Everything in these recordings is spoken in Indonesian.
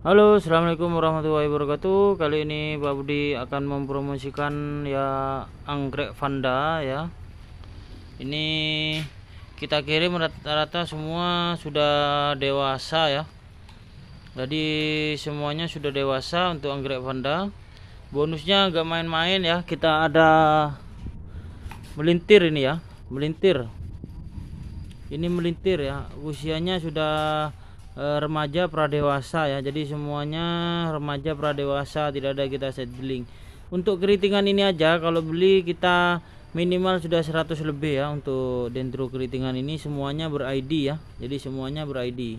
Halo assalamualaikum warahmatullahi wabarakatuh kali ini Pak Budi akan mempromosikan ya anggrek Vanda ya ini kita kirim rata-rata semua sudah dewasa ya jadi semuanya sudah dewasa untuk anggrek Vanda bonusnya nggak main-main ya kita ada melintir ini ya melintir ini melintir ya usianya sudah Eh, remaja pradewasa ya jadi semuanya remaja pradewasa tidak ada kita settling untuk keritingan ini aja kalau beli kita minimal sudah 100 lebih ya untuk dendro keritingan ini semuanya ber-ID ya jadi semuanya ber-ID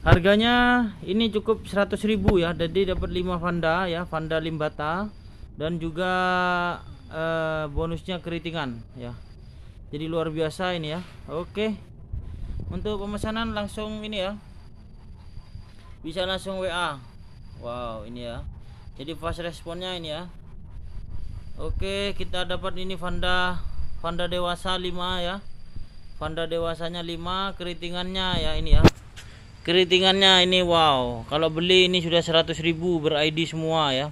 harganya ini cukup 100.000 ya jadi dapat 5 Vanda ya Vanda Limbata dan juga eh, bonusnya keritingan ya jadi luar biasa ini ya oke untuk pemesanan langsung ini ya bisa langsung WA Wow ini ya jadi fast responnya ini ya Oke kita dapat ini Vanda Vanda dewasa 5 ya Vanda dewasanya 5 keritingannya ya ini ya keritingannya ini wow kalau beli ini sudah 100.000 ber ID semua ya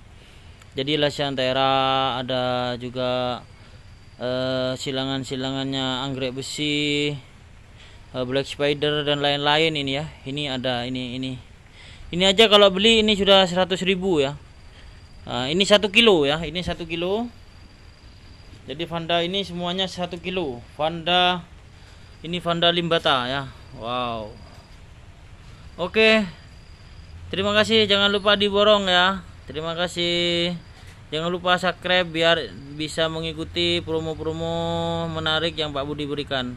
jadi Lasiantera ada juga eh, silangan-silangannya anggrek besi Eh, black spider dan lain-lain ini ya ini ada ini ini ini aja kalau beli ini sudah 100.000 ya nah, ini satu kilo ya ini satu kilo jadi Vanda ini semuanya satu kilo Vanda ini Vanda Limbata ya Wow Oke Terima kasih jangan lupa diborong ya Terima kasih Jangan lupa subscribe biar bisa mengikuti promo-promo menarik yang Pak Budi berikan